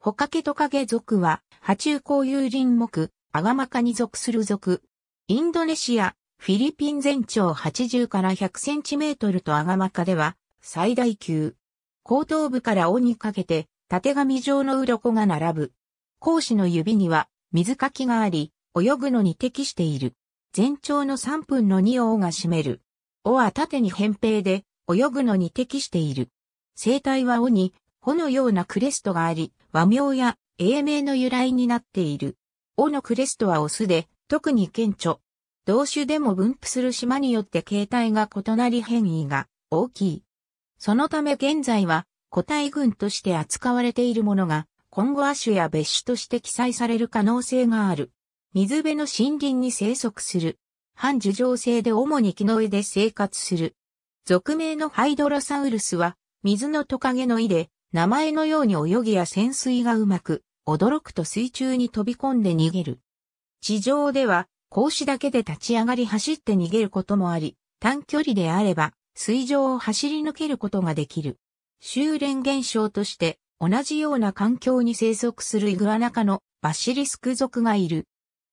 ホカケトカゲ属は、爬虫高有林木、アガマカに属する属。インドネシア、フィリピン全長80から100センチメートルとアガマカでは、最大級。後頭部から尾にかけて、縦紙状の鱗が並ぶ。講師の指には、水かきがあり、泳ぐのに適している。全長の3分の2尾が占める。尾は縦に扁平で、泳ぐのに適している。生態は尾に、穂のようなクレストがあり、和名や英名の由来になっている。オのクレストはオスで、特に顕著。同種でも分布する島によって形態が異なり変異が大きい。そのため現在は個体群として扱われているものが今後亜種や別種として記載される可能性がある。水辺の森林に生息する。半樹状性で主に木の上で生活する。俗名のハイドロサウルスは水のトカゲの胃で名前のように泳ぎや潜水がうまく、驚くと水中に飛び込んで逃げる。地上では、格子だけで立ち上がり走って逃げることもあり、短距離であれば、水上を走り抜けることができる。修練現象として、同じような環境に生息するイグアナ科のバシリスク属がいる。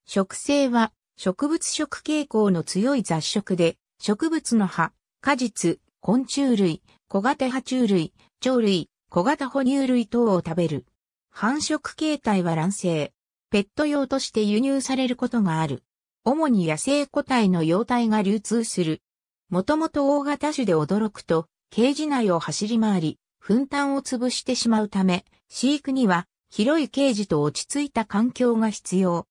植生は、植物食傾向の強い雑食で、植物の葉、果実、昆虫類、小型爬虫類、鳥類、小型哺乳類等を食べる。繁殖形態は卵生。ペット用として輸入されることがある。主に野生個体の幼体が流通する。もともと大型種で驚くと、ケージ内を走り回り、粉炭を潰してしまうため、飼育には広いケージと落ち着いた環境が必要。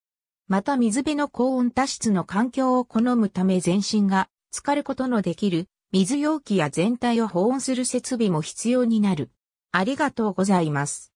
また水辺の高温多湿の環境を好むため全身が浸かることのできる水容器や全体を保温する設備も必要になる。ありがとうございます。